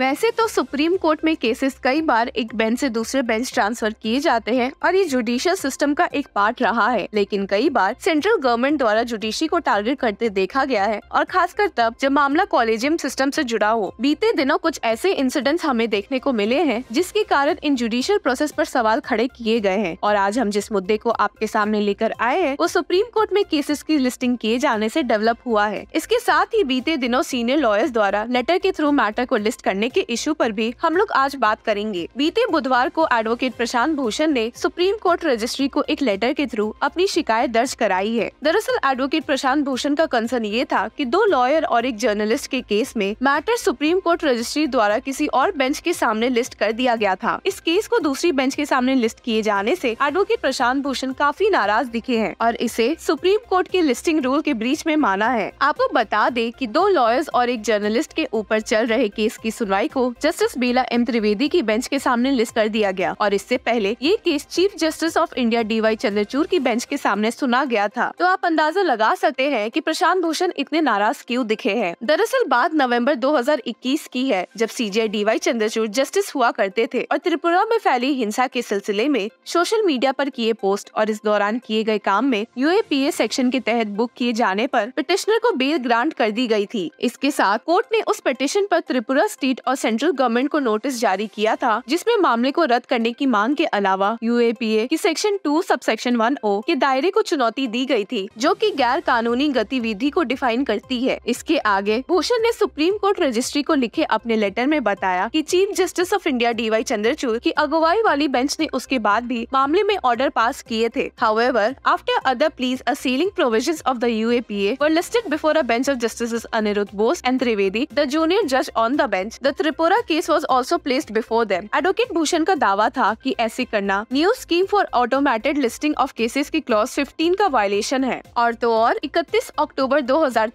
वैसे तो supreme court में केसेस कई बार एक बेंच से दूसरे बेंच ट्रांसफर किए जाते हैं और ये जुडिशियल सिस्टम का एक पार्ट रहा है लेकिन कई बार सेंट्रल गवर्नमेंट द्वारा जुडिशी को टारगेट करते देखा गया है और खासकर तब जब मामला कॉलेजियम सिस्टम से जुड़ा हो बीते दिनों कुछ ऐसे इंसिडेंट्स हमें देखने को मिले हैं जिसके कारण इन जुडिशियल प्रोसेस पर सवाल खड़े किए गए हैं और आज हम जिस मुद्दे को आपके सामने लेकर आए हैं वो सुप्रीम कोर्ट में केसेस की लिस्टिंग किए जाने से डेवलप हुआ है इसके साथ ही बीते दिनों सीनियर लॉयर्स द्वारा लेटर के थ्रू मैटर को लिस्ट करने के इशू पर भी हम लोग आज बात करेंगे बीते बुधवार को एडवोकेट प्रशांत भूषण ने सुप्रीम कोर्ट रजिस्ट्री को एक लेटर के थ्रू अपनी शिकायत दर्ज कराई है दरअसल एडवोकेट प्रशांत भूषण का कंसर्न ये था कि दो लॉयर और एक जर्नलिस्ट के केस में मैटर सुप्रीम कोर्ट रजिस्ट्री द्वारा किसी और बेंच के सामने लिस्ट कर दिया गया था इस केस को दूसरी बेंच के सामने लिस्ट किए जाने से एडवोकेट प्रशांत भूषण काफी नाराज दिखे हैं और इसे सुप्रीम कोर्ट के लिस्टिंग रूल के ब्रीच में माना है आपको बता दे कि दो लॉयर्स और एक जर्नलिस्ट के ऊपर चल रहे केस की सुनवाई सुनवाई को जस्टिस बेला एम त्रिवेदी की बेंच के सामने लिस्ट कर दिया गया और इससे पहले ये case chief justice of India D Y Chandrachud की बेंच के सामने सुना गया था तो आप अंदाजा लगा सकते हैं कि प्रशांत भूषण इतने नाराज क्यों दिखे हैं दरअसल बात नवंबर 2021 की है जब CJ D Y Chandrachud justice हुआ करते थे और त्रिपुरा में फैली हिंसा के सिलसिले में सोशल मीडिया पर किए पोस्ट और इस दौरान किए गए काम में यू सेक्शन के तहत बुक किए जाने पर पिटिशनर को बेल ग्रांट कर दी गई थी इसके साथ कोर्ट ने उस पिटिशन पर त्रिपुरा स्टेट गवर्नमेंट और सेंट्रल गवर्नमेंट को नोटिस जारी किया था जिसमें मामले को रद्द करने की मांग के अलावा यू की section two sub section one o के दायरे को चुनौती दी गयी थी जो की गैर कानूनी गतिविधि को डिफाइन करती है इसके आगे भूषण ने सुप्रीम कोर्ट रजिस्ट्री को लिखे अपने लेटर में बताया कि chief justice of India D Y Chandrachud की अगुवाई वाली बेंच ने उसके बाद भी मामले में ऑर्डर पास किए थे however after other pleas a sealing provision of the U A P A listed before a bench of justice Aniruddha Bose and Trivedi the junior जज on the bench the Tripura case was also placed before them advocate Bhushan का दावा था की ऐसे करना new scheme for automated listing of cases की clause fifteen का violation है और तो और इकतीस अक्टूबर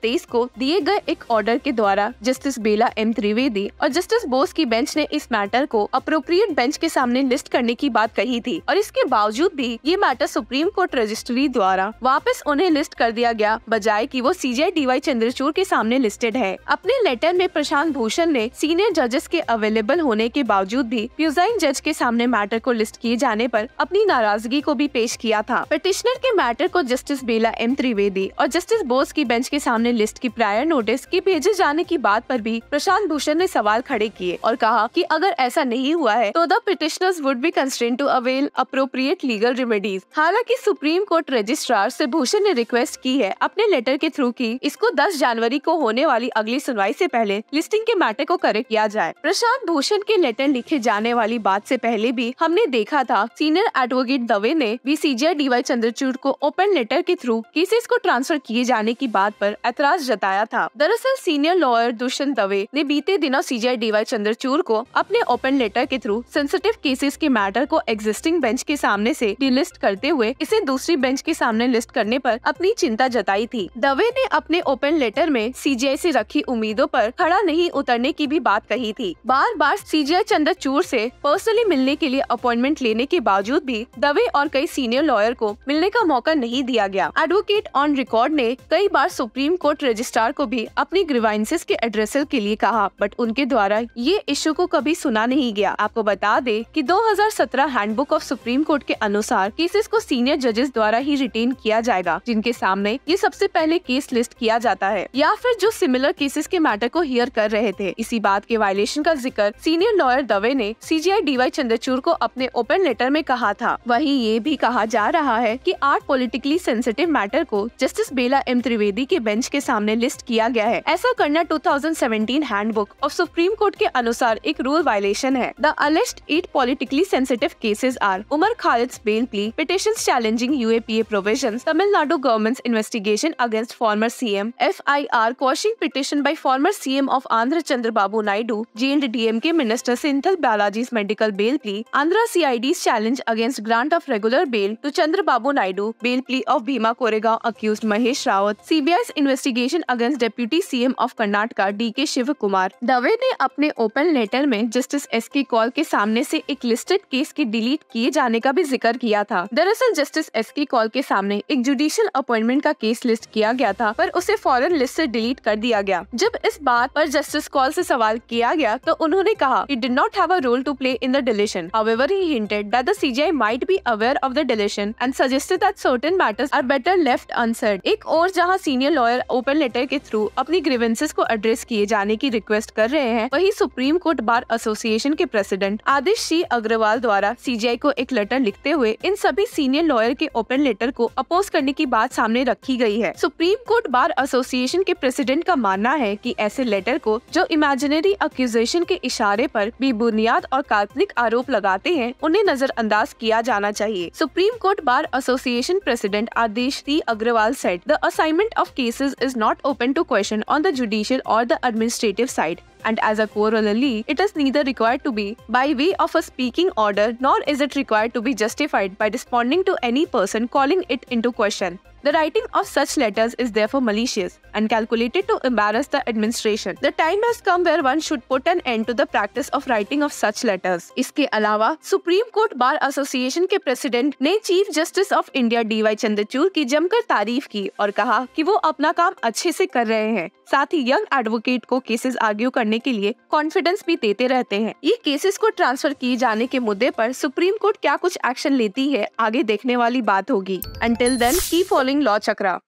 तेईस को दिए गए एक ऑर्डर के द्वारा जस्टिस बेला एम त्रिवेदी और जस्टिस बोस की बेंच ने इस मैटर को अप्रोप्रिएट बेंच के सामने लिस्ट करने की बात कही थी और इसके बावजूद भी ये मैटर सुप्रीम कोर्ट रजिस्ट्री द्वारा वापस उन्हें लिस्ट कर दिया गया बजाय कि वो सीजीआई डी वाई चंद्रचूड़ के सामने लिस्टेड है अपने लेटर में प्रशांत भूषण ने सीनियर सीनियर जजेस के अवेलेबल होने के बावजूद भी प्यूजाइन जज के सामने मैटर को लिस्ट किए जाने पर अपनी नाराजगी को भी पेश किया था पिटिशनर के मैटर को जस्टिस बेला एम त्रिवेदी और जस्टिस बोस की बेंच के सामने लिस्ट की प्रायर नोटिस के भेजे जाने की बात पर भी प्रशांत भूषण ने सवाल खड़े किए और कहा कि अगर ऐसा नहीं हुआ है तो the petitioners would be constrained to avail appropriate legal remedies हालांकि सुप्रीम कोर्ट रजिस्ट्रार से भूषण ने रिक्वेस्ट की है अपने लेटर के थ्रू की इसको 10 जनवरी को होने वाली अगली सुनवाई से पहले लिस्टिंग के मैटर को करेक्ट किया जाए प्रशांत भूषण के लेटर लिखे जाने वाली बात से पहले भी हमने देखा था सीनियर एडवोकेट दवे ने भी डी वाई चंद्रचूड़ को ओपन लेटर के थ्रू केसेस को ट्रांसफर किए जाने की बात पर एतराज जताया था दरअसल सीनियर लॉयर दुष्यंत दवे ने बीते दिनों डी वाई चंद्रचूड़ को अपने ओपन लेटर के थ्रू सेंसिटिव केसेस के मैटर को एग्जिस्टिंग बेंच के सामने से डिलिस्ट करते हुए इसे दूसरी बेंच के सामने लिस्ट करने पर अपनी चिंता जताई थी दवे ने अपने ओपन लेटर में सीजीआई से रखी उम्मीदों पर खड़ा नहीं उतरने की भी बात कही थी बार बार सीजीआई चंद्रचूर से पर्सनली मिलने के लिए अपॉइंटमेंट लेने के बावजूद भी दवे और कई सीनियर लॉयर को मिलने का मौका नहीं दिया गया एडवोकेट ऑन रिकॉर्ड ने कई बार सुप्रीम कोर्ट रजिस्ट्रार को भी अपनी ग्रीवाइंसेस के एड्रेस के लिए कहा बट उनके द्वारा ये इश्यू को कभी सुना नहीं गया आपको बता दे कि 2017 हैंडबुक ऑफ सुप्रीम कोर्ट के अनुसार केसेस को सीनियर जजेस द्वारा ही रिटेन किया जाएगा जिनके सामने ये सबसे पहले केस लिस्ट किया जाता है या फिर जो सिमिलर केसेस के मैटर को हियर कर रहे थे इसी बात के के वायलेशन का जिक्र सीनियर लॉयर दवे ने सीजीआई डीवाई चंद्रचूर को अपने ओपन लेटर में कहा था वहीं ये भी कहा जा रहा है कि आठ पॉलिटिकली सेंसिटिव मैटर को जस्टिस बेला एम त्रिवेदी के बेंच के सामने लिस्ट किया गया है ऐसा करना 2017 हैंडबुक ऑफ सुप्रीम कोर्ट के अनुसार एक रूल वायलेशन है द अलेस्ट eight politically sensitive cases are Umar Khalid bail plea petition challenging U A P A provision Tamil Nadu government investigation against former C M F I R question petition by former C M of Andhra Chandra Babu Naidu Naidu जे and D M K minister Senthil Balaji's medical bail plea Andhra C I D challenge against grant of regular bail to Chandrababu Naidu bail plea of Bhima Koregaon accused Mahesh Raut CBI investigation against deputy C M of Karnataka D K Shiva Kumar Dave ने अपने open letter में justice S K Kaul के सामने ऐसी एक listed case के delete किए जाने का भी जिक्र किया था दरअसल जस्टिस एस के कॉल के सामने एक जुडिशियल अपॉइंटमेंट का केस लिस्ट किया गया था पर उसे फॉरन लिस्ट ऐसी डिलीट कर दिया गया जब इस बात आरोप जस्टिस कॉल ऐसी सवाल किया किया गया तो उन्होंने कहा he did not have a role to play in the deletion however he hinted that the CGI might be aware of the deletion and suggested that certain matters are better left unsaid. एक और जहां senior lawyer open letter के through अपनी grievances को address किए जाने की request कर रहे हैं वही सुप्रीम कोर्ट बार एसोसिएशन के प्रेसिडेंट आदिश सी अग्रवाल द्वारा सीजीआई को एक लेटर लिखते हुए इन सभी सीनियर लॉयर के ओपन लेटर को अपोज करने की बात सामने रखी गई है सुप्रीम कोर्ट बार एसोसिएशन के प्रेसिडेंट का मानना है कि ऐसे लेटर को जो इमेजिनरी अक्यूजेशन के इशारे पर बेबुनियाद और काल्पनिक आरोप लगाते हैं उन्हें नजरअंदाज किया जाना चाहिए supreme court bar association president Adish T Aggarwal said the assignment of cases is not open to question on the judicial और the administrative side and as a corollary, it is neither required to be by way of a speaking order nor is it required to be justified by responding to any person calling it into question. The writing of such letters is therefore malicious and calculated to embarrass the administration. The time has come where one should put an end to the practice of writing of such letters. इसके अलावा supreme court bar association के president ने chief justice of India D Y Chandrachud की जमकर तारीफ की और कहा कि वो अपना काम अच्छे से कर रहे हैं साथ ही यंग एडवोकेट को केसेस आर्ग्यू करने के लिए कॉन्फिडेंस भी देते रहते हैं ये केसेस को ट्रांसफर किए जाने के मुद्दे पर सुप्रीम कोर्ट क्या कुछ एक्शन लेती है आगे देखने वाली बात होगी एंटिल देन की फॉलोइंग सिंह लॉ चक्रा